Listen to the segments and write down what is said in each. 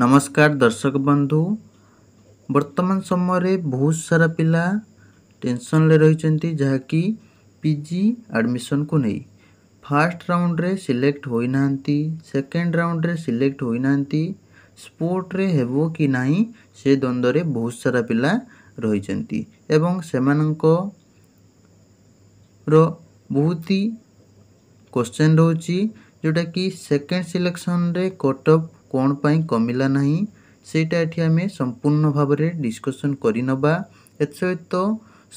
नमस्कार दर्शक बंधु वर्तमान समय रे बहुत सारा पिला टेंशन ले रही जहाँकि पिजि आडमिशन को नहीं फास्ट राउंड रे सिलेक्ट होना सेकेंड राउंड रे सिलेक्ट होना स्पोर्ट रे हेब कि ना से द्वंद्व बहुत सारा पिला रही से रो बहुत ही क्वेश्चन रोचे जोटा कि सेकेंड सिलेक्शन रे कट କ'ଣ ପାଇଁ କମିଲା ନାହିଁ ସେଇଟା ଏଠି ଆମେ ସମ୍ପୂର୍ଣ୍ଣ ଭାବରେ ଡିସ୍କସନ୍ କରିନେବା ଏଥିସହିତ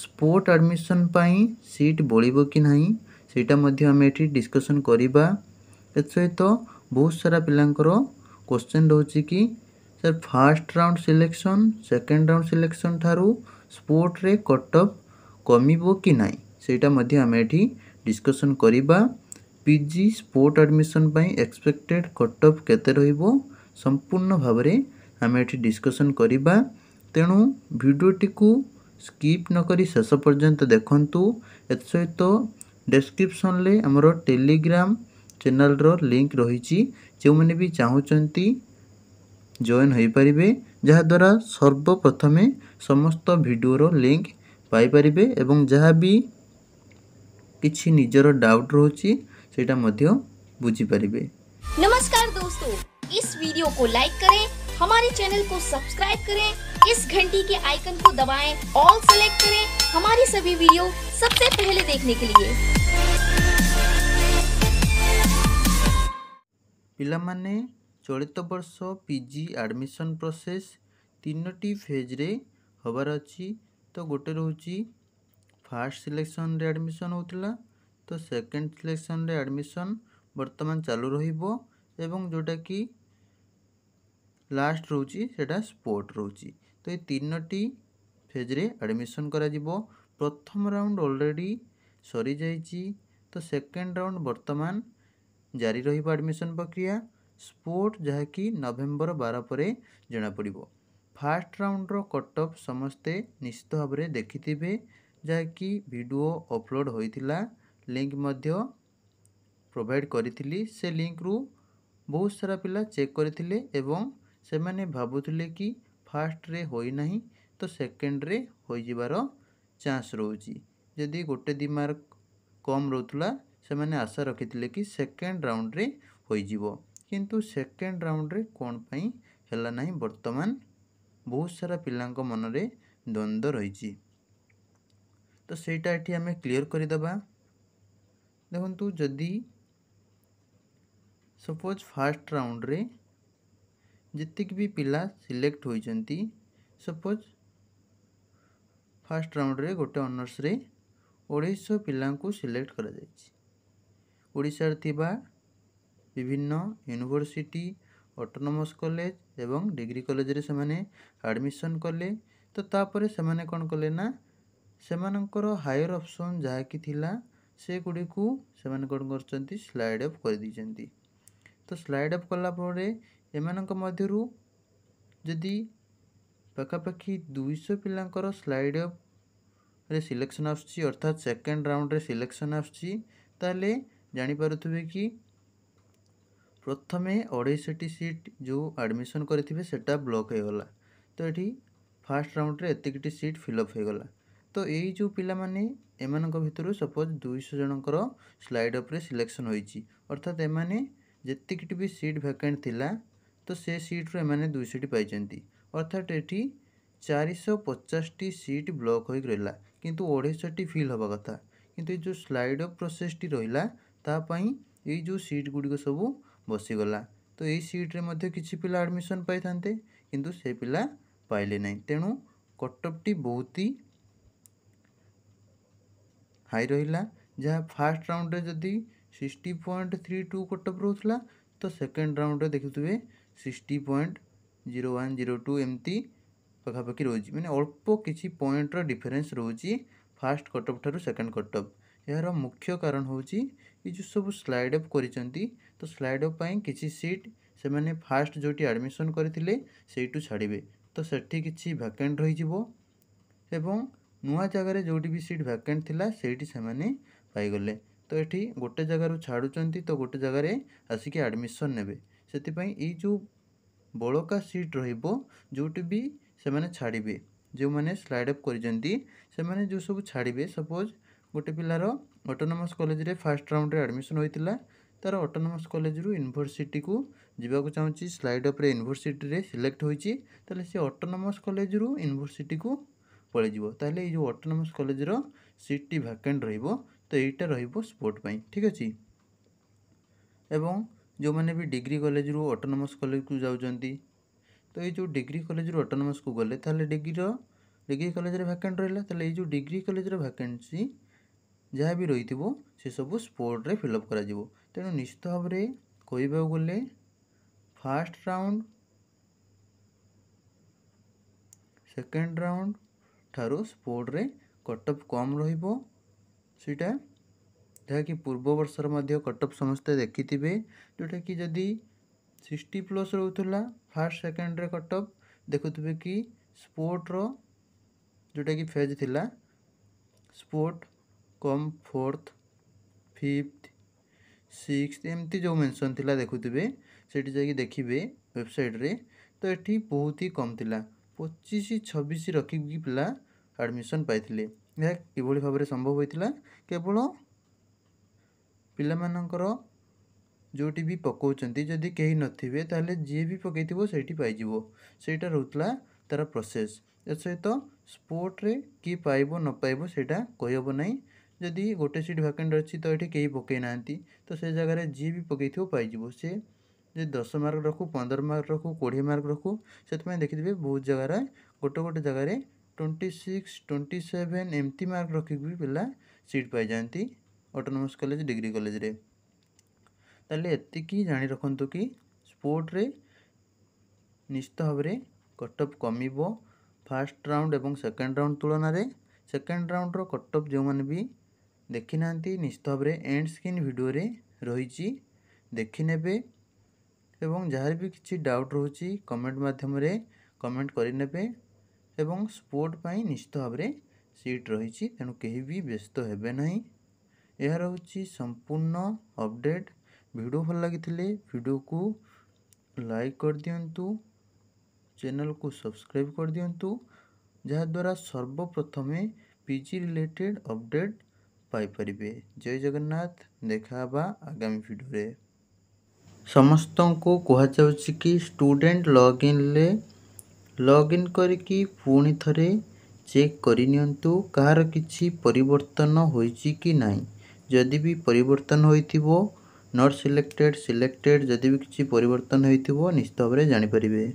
ସ୍ପୋର୍ଟ ଆଡ଼ମିସନ୍ ପାଇଁ ସିଟ୍ ବଳିବ କି ନାହିଁ ସେଇଟା ମଧ୍ୟ ଆମେ ଏଠି ଡିସ୍କସନ୍ କରିବା ଏଥିସହିତ ବହୁତ ସାରା ପିଲାଙ୍କର କୋଶ୍ଚେନ୍ ରହୁଛି କି sir first round selection second round selection ଠାରୁ ସ୍ପୋର୍ଟରେ କଟ୍ ଅଫ୍ କମିବ କି ନାହିଁ ସେଇଟା ମଧ୍ୟ ଆମେ ଏଠି ଡିସ୍କସନ୍ କରିବା ପିଜି ସ୍ପୋର୍ଟ ଆଡ଼ମିସନ୍ ପାଇଁ ଏକ୍ସପେକ୍ଟେଡ଼୍ କଟ୍ ଅଫ୍ କେତେ ରହିବ ସମ୍ପୂର୍ଣ୍ଣ ଭାବରେ ଆମେ ଏଠି ଡିସ୍କସନ୍ କରିବା ତେଣୁ ଭିଡ଼ିଓଟିକୁ ସ୍କିପ୍ ନକରି ଶେଷ ପର୍ଯ୍ୟନ୍ତ ଦେଖନ୍ତୁ ଏଥିସହିତ ଡେସ୍କ୍ରିପ୍ସନ୍ରେ ଆମର ଟେଲିଗ୍ରାମ୍ ଚ୍ୟାନେଲ୍ର ଲିଙ୍କ୍ ରହିଛି ଯେଉଁମାନେ ବି ଚାହୁଁଛନ୍ତି ଜଏନ୍ ହୋଇପାରିବେ ଯାହାଦ୍ୱାରା ସର୍ବପ୍ରଥମେ ସମସ୍ତ ଭିଡ଼ିଓର ଲିଙ୍କ୍ ପାଇପାରିବେ ଏବଂ ଯାହା ବି କିଛି ନିଜର ଡାଉଟ୍ ରହୁଛି ସେଇଟା ମଧ୍ୟ ବୁଝିପାରିବେ ନମସ୍କାର ଦୋସ୍ତ इस वीडियो को लाइक करें हमारे चैनल को सब्सक्राइब करें इस घंटी के आइकन को दबाएं ऑल सेलेक्ट करें हमारी सभी वीडियो सबसे पहले देखने के लिए ପିଲାମାନେ ଚଳିତ ବର୍ଷ ପିଜି ଆଡ଼ମିସନ୍ ପ୍ରୋସେସ୍ ତିନୋଟି ଫେଜ୍ରେ ହେବାର ଅଛି ତ ଗୋଟେ ରହୁଛି ଫାର୍ଷ୍ଟ ସିଲେକ୍ସନ୍ରେ ଆଡ଼ମିସନ୍ ହେଉଥିଲା ତ ସେକେଣ୍ଡ ସିଲେକ୍ସନରେ ଆଡ଼ମିସନ୍ ବର୍ତ୍ତମାନ ଚାଲୁ ରହିବ ଏବଂ ଯେଉଁଟାକି ଲାଷ୍ଟ ରହୁଛି ସେଇଟା ସ୍ପୋର୍ଟ ରହୁଛି ତ ଏ ତିନୋଟି ଫେଜ୍ରେ ଆଡ଼ମିସନ୍ କରାଯିବ ପ୍ରଥମ ରାଉଣ୍ଡ ଅଲରେଡ଼ି ସରିଯାଇଛି ତ ସେକେଣ୍ଡ ରାଉଣ୍ଡ ବର୍ତ୍ତମାନ ଜାରି ରହିବ ଆଡ଼ମିସନ୍ ପ୍ରକ୍ରିୟା ସ୍ପୋର୍ଟ ଯାହାକି ନଭେମ୍ବର ବାର ପରେ ଜଣାପଡ଼ିବ ଫାର୍ଷ୍ଟ ରାଉଣ୍ଡର କଟ୍ ଅଫ୍ ସମସ୍ତେ ନିଶ୍ଚିତ ଭାବରେ ଦେଖିଥିବେ ଯାହାକି ଭିଡ଼ିଓ ଅପଲୋଡ଼ ହୋଇଥିଲା ଲିଙ୍କ୍ ମଧ୍ୟ ପ୍ରୋଭାଇଡ଼୍ କରିଥିଲି ସେ ଲିଙ୍କ୍ରୁ ବହୁତ ସାରା ପିଲା ଚେକ୍ କରିଥିଲେ ଏବଂ ସେମାନେ ଭାବୁଥିଲେ କି ଫାର୍ଷ୍ଟରେ ହୋଇନାହିଁ ତ ସେକେଣ୍ଡରେ ହୋଇଯିବାର ଚାନ୍ସ ରହୁଛି ଯଦି ଗୋଟେ ଦୁଇ ମାର୍କ କମ୍ ରହୁଥିଲା ସେମାନେ ଆଶା ରଖିଥିଲେ କି ସେକେଣ୍ଡ ରାଉଣ୍ଡରେ ହୋଇଯିବ କିନ୍ତୁ ସେକେଣ୍ଡ ରାଉଣ୍ଡରେ କ'ଣ ପାଇଁ ହେଲା ନାହିଁ ବର୍ତ୍ତମାନ ବହୁତ ସାରା ପିଲାଙ୍କ ମନରେ ଦ୍ୱନ୍ଦ୍ୱ ରହିଛି ତ ସେଇଟା ଏଠି ଆମେ କ୍ଲିଅର୍ କରିଦେବା ଦେଖନ୍ତୁ ଯଦି ସପୋଜ୍ ଫାର୍ଷ୍ଟ ରାଉଣ୍ଡରେ ଯେତିକି ବି ପିଲା ସିଲେକ୍ଟ ହୋଇଛନ୍ତି ସପୋଜ୍ ଫାର୍ଷ୍ଟ ରାଉଣ୍ଡରେ ଗୋଟେ ଅନର୍ସରେ ଅଢ଼େଇଶହ ପିଲାଙ୍କୁ ସିଲେକ୍ଟ କରାଯାଇଛି ଓଡ଼ିଶାରେ ଥିବା ବିଭିନ୍ନ ୟୁନିଭର୍ସିଟି ଅଟୋନୋମସ୍ କଲେଜ ଏବଂ ଡିଗ୍ରୀ କଲେଜରେ ସେମାନେ ଆଡ଼ମିସନ୍ କଲେ ତ ତାପରେ ସେମାନେ କ'ଣ କଲେ ନା ସେମାନଙ୍କର ହାୟର ଅପସନ୍ ଯାହାକି ଥିଲା से गुड़क को से कौन कर स्लैड अफ कर तो स्लैड अफ कला जदि पखापाखी दुईश पिलांर स्लैड अफ सिलेक्शन आसात सेकेंड राउंड रे सिलेक्शन आसे जापे कि प्रथम अढ़ईशी सीट जो आडमिशन करेंगे सेटा ब्लक होगला तो ये फास्ट राउंड रे सीट फिलअप हो गला तो ये जो पिला এমানক ভিতর সপোজ দুইশো জনকর স্লাইড উপরে সিলেকশন হয়েছি অর্থাৎ এমানে যেতিকিটি বি সিট ভ্যাকেন্ট লা তো সে সিট্রু এমানে দুইশটি পাইছেন অর্থাৎ এটি চারিশহ পচাশটি সিট ব্লক হয়ে রহিলা কিন্তু অଢ଼াইশটি ফিল হওয়া কথা কিন্তু এই যে স্লাইড অফ প্রসেসটি রহিলা তাপাই এই যে সিট গুড়িক সবু বসিগলা তো এই সিট্রে মধ্যে কিছু পিলা আডমিশন পাইথান্তে কিন্তু সে পিলা পাইলে না তেণু কটকটি বহুত হি ହାଇ ରହିଲା ଯାହା ଫାର୍ଷ୍ଟ ରାଉଣ୍ଡରେ ଯଦି sixty point three two cutoff ରହୁଥିଲା ତ ସେକେଣ୍ଡ ରାଉଣ୍ଡରେ ଦେଖୁଥିବେ sixty point zero one zero two ଏମିତି ପାଖାପାଖି ରହୁଛି ମାନେ ଅଳ୍ପ କିଛି ପଏଣ୍ଟର ଡିଫରେନ୍ସ ରହୁଛି ଫାର୍ଷ୍ଟ କଟଅଫ୍ ଠାରୁ ସେକେଣ୍ଡ କଟଅଫ୍ ଏହାର ମୁଖ୍ୟ କାରଣ ହେଉଛି ଏ ଯେଉଁ ସବୁ ସ୍ଲାଇଡ୍ ଅପ୍ କରିଛନ୍ତି ତ ସ୍ଲାଇଡ୍ ଅପ୍ ପାଇଁ କିଛି ସିଟ୍ ସେମାନେ ଫାର୍ଷ୍ଟ ଯେଉଁଠି ଆଡ଼ମିସନ୍ କରିଥିଲେ ସେଇଠୁ ଛାଡ଼ିବେ ତ ସେଠି କିଛି ଭ୍ୟାକେଣ୍ଟ ରହିଯିବ ଏବଂ ନୂଆ ଜାଗାରେ ଯେଉଁଠି ବି ସିଟ୍ ଭ୍ୟାକେଣ୍ଟ ଥିଲା ସେଇଠି ସେମାନେ ପାଇଗଲେ ତ ଏଠି ଗୋଟେ ଜାଗାରୁ ଛାଡ଼ୁଛନ୍ତି ତ ଗୋଟେ ଜାଗାରେ ଆସିକି ଆଡ଼ମିସନ୍ ନେବେ ସେଥିପାଇଁ ଏଇ ଯେଉଁ ବଳକା ସିଟ୍ ରହିବ ଯେଉଁଠି ବି ସେମାନେ ଛାଡ଼ିବେ ଯେଉଁମାନେ ସ୍ଲାଇଡ୍ ଅପ୍ କରିଛନ୍ତି ସେମାନେ ଯେଉଁ ସବୁ ଛାଡ଼ିବେ ସପୋଜ୍ ଗୋଟେ ପିଲାର ଅଟୋନମସ୍ କଲେଜରେ ଫାର୍ଷ୍ଟ ରାଉଣ୍ଡରେ ଆଡ଼ମିସନ୍ ହୋଇଥିଲା ତା'ର ଅଟୋନମସ୍ କଲେଜରୁ ୟୁନିଭର୍ସିଟିକୁ ଯିବାକୁ ଚାହୁଁଛି ସ୍ଲାଇଡ୍ ଅପ୍ରେ ୟୁନିଭର୍ସିଟିରେ ସିଲେକ୍ଟ ହୋଇଛି ତାହେଲେ ସେ ଅଟୋନମସ୍ କଲେଜରୁ ୟୁନିଭର୍ସିଟିକୁ ପଳାଇଯିବ ତାହେଲେ ଏଇ ଯେଉଁ ଅଟୋନମସ୍ କଲେଜର ସିଟ୍ଟି ଭ୍ୟାକେଣ୍ଟ ରହିବ ତ ଏଇଟା ରହିବ ସ୍ପୋର୍ଟ ପାଇଁ ଠିକ୍ ଅଛି ଏବଂ ଯେଉଁମାନେ ବି ଡିଗ୍ରୀ କଲେଜରୁ ଅଟୋନମସ୍ କଲେଜକୁ ଯାଉଛନ୍ତି ତ ଏଇ ଯେଉଁ ଡିଗ୍ରୀ କଲେଜରୁ ଅଟୋନମସ୍କୁ ଗଲେ ତାହେଲେ ଡିଗ୍ରୀର ଡିଗ୍ରୀ କଲେଜରେ ଭ୍ୟାକେଣ୍ଟ ରହିଲା ତାହେଲେ ଏଇ ଯେଉଁ ଡିଗ୍ରୀ କଲେଜର ଭ୍ୟାକେନ୍ସି ଯାହା ବି ରହିଥିବ ସେସବୁ ସ୍ପୋର୍ଟରେ ଫିଲ୍ଅପ୍ କରାଯିବ ତେଣୁ ନିଶ୍ଚିତ ଭାବରେ କହିବାକୁ ଗଲେ ଫାର୍ଷ୍ଟ ରାଉଣ୍ଡ ସେକେଣ୍ଡ ରାଉଣ୍ଡ ठार स्पोर्ट्रे कटअफ कम रहीटा कि पूर्व वर्ष कटअफ समस्ते देखि जोटा कि जदि सिक्सटी प्लस रोला फास्ट सेकेंड्रे कटअफ देखु कि स्पोर्ट्र जोटा कि फेज थिला स्पोर्ट कम फोर्थ फिफ्थ सिक्स एमती जो मेनसन थी देखु से देखिए वेबसाइट रे तो ये बहुत ही कम थिला ପଚିଶ ଛବିଶ ରଖିକି ପିଲା ଆଡ଼ମିସନ୍ ପାଇଥିଲେ ଏହା କିଭଳି ଭାବରେ ସମ୍ଭବ ହୋଇଥିଲା କେବଳ ପିଲାମାନଙ୍କର ଯେଉଁଠି ବି ପକାଉଛନ୍ତି ଯଦି କେହି ନଥିବେ ତାହେଲେ ଯିଏ ବି ପକାଇଥିବ ସେଇଠି ପାଇଯିବ ସେଇଟା ରହୁଥିଲା ତା'ର ପ୍ରୋସେସ୍ ଏ ସହିତ ସ୍ପୋର୍ଟରେ କିଏ ପାଇବ ନ ପାଇବ ସେଇଟା କହିହେବ ନାହିଁ ଯଦି ଗୋଟେ ସିଟ୍ ଭ୍ୟାକେଣ୍ଟ ଅଛି ତ ଏଠି କେହି ପକାଇ ନାହାନ୍ତି ତ ସେ ଜାଗାରେ ଯିଏ ବି ପକାଇଥିବ ପାଇଯିବ ସେ जो दस मार्क रखू पंदर मार्क रखू कोड़े मार्क रखू से देखिए बहुत जगार गोटे गोटे जगह ट्वेंटी सिक्स ट्वेंटी सेवेन एमती मार्क रखिक भी पिला सीट पाई अटोनमस कलेज डिग्री कलेज की जा रखु कि स्पोर्ट्रे निश्चित भाव कटअप कम फास्ट राउंड एवं सेकेंड राउंड तुलन सेकेंड राउंड रटअप जो मैंने भी देखी ना निश्चित भाव एंड स्क्रीन भिडे रही देखने ଏବଂ ଯାହାର ବି କିଛି ଡାଉଟ୍ ରହୁଛି କମେଣ୍ଟ ମାଧ୍ୟମରେ କମେଣ୍ଟ କରିନେବେ ଏବଂ ସ୍ପୋର୍ଟ ପାଇଁ ନିଶ୍ଚିତ ଭାବରେ ସିଟ୍ ରହିଛି ତେଣୁ କେହି ବି ବ୍ୟସ୍ତ ହେବେ ନାହିଁ ଏହା ରହୁଛି ସମ୍ପୂର୍ଣ୍ଣ ଅପଡ଼େଟ୍ ଭିଡ଼ିଓ ଭଲ ଲାଗିଥିଲେ ଭିଡ଼ିଓକୁ ଲାଇକ୍ କରିଦିଅନ୍ତୁ ଚ୍ୟାନେଲ୍କୁ ସବସ୍କ୍ରାଇବ୍ କରିଦିଅନ୍ତୁ ଯାହାଦ୍ୱାରା ସର୍ବପ୍ରଥମେ ପିଜି ରିଲେଟେଡ଼୍ ଅପଡ଼େଟ୍ ପାଇପାରିବେ ଜୟ ଜଗନ୍ନାଥ ଦେଖା ହେବା ଆଗାମୀ ଭିଡ଼ିଓରେ ସମସ୍ତଙ୍କୁ କୁହାଯାଉଛି କି ଷ୍ଟୁଡ଼େଣ୍ଟ ଲଗ୍ଇନ୍ରେ ଲଗ୍ଇନ୍ କରିକି ପୁଣି ଥରେ ଚେକ୍ କରିନିଅନ୍ତୁ କାହାର କିଛି ପରିବର୍ତ୍ତନ ହୋଇଛି କି ନାହିଁ ଯଦି ବି ପରିବର୍ତ୍ତନ ହୋଇଥିବ ନଟ୍ ସିଲେକ୍ଟେଡ଼୍ ସିଲେକ୍ଟେଡ଼୍ ଯଦି ବି କିଛି ପରିବର୍ତ୍ତନ ହୋଇଥିବ ନିଶ୍ଚିତ ଭାବରେ ଜାଣିପାରିବେ